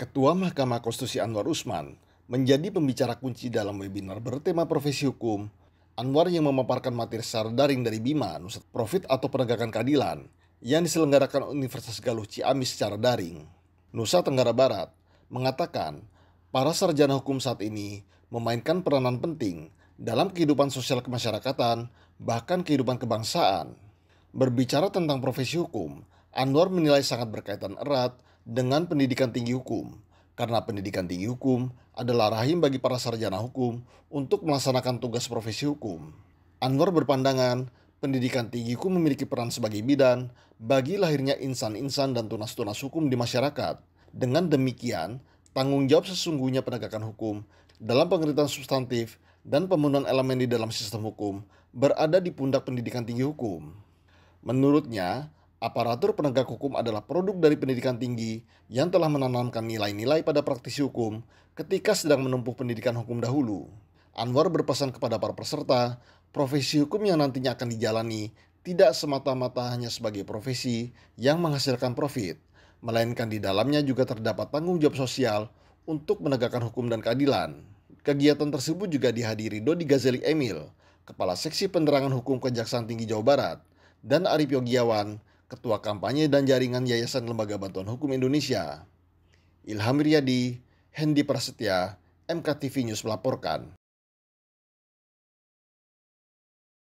Ketua Mahkamah Konstitusi Anwar Usman menjadi pembicara kunci dalam webinar bertema profesi hukum. Anwar yang memaparkan materi secara daring dari BIMA, Nusat Profit atau Penegakan Keadilan, yang diselenggarakan Universitas Galuh Ciamis secara daring. Nusa Tenggara Barat mengatakan, para sarjana hukum saat ini memainkan peranan penting dalam kehidupan sosial kemasyarakatan, bahkan kehidupan kebangsaan. Berbicara tentang profesi hukum, Anwar menilai sangat berkaitan erat dengan pendidikan tinggi hukum, karena pendidikan tinggi hukum adalah rahim bagi para sarjana hukum untuk melaksanakan tugas profesi hukum. Anwar berpandangan pendidikan tinggi hukum memiliki peran sebagai bidan bagi lahirnya insan-insan dan tunas-tunas hukum di masyarakat. Dengan demikian, tanggung jawab sesungguhnya penegakan hukum dalam pengertian substantif dan pembunuhan elemen di dalam sistem hukum berada di pundak pendidikan tinggi hukum. Menurutnya, Aparatur penegak hukum adalah produk dari pendidikan tinggi yang telah menanamkan nilai-nilai pada praktisi hukum ketika sedang menempuh pendidikan hukum dahulu. Anwar berpesan kepada para peserta, profesi hukum yang nantinya akan dijalani tidak semata-mata hanya sebagai profesi yang menghasilkan profit, melainkan di dalamnya juga terdapat tanggung jawab sosial untuk menegakkan hukum dan keadilan. Kegiatan tersebut juga dihadiri Dodi Gazeli Emil, Kepala Seksi Penerangan Hukum Kejaksaan Tinggi Jawa Barat, dan Arif Yogiawan, Ketua Kampanye dan Jaringan Yayasan Lembaga Bantuan Hukum Indonesia. Ilham Riyadi, Hendi Prasetya, MKTV News melaporkan.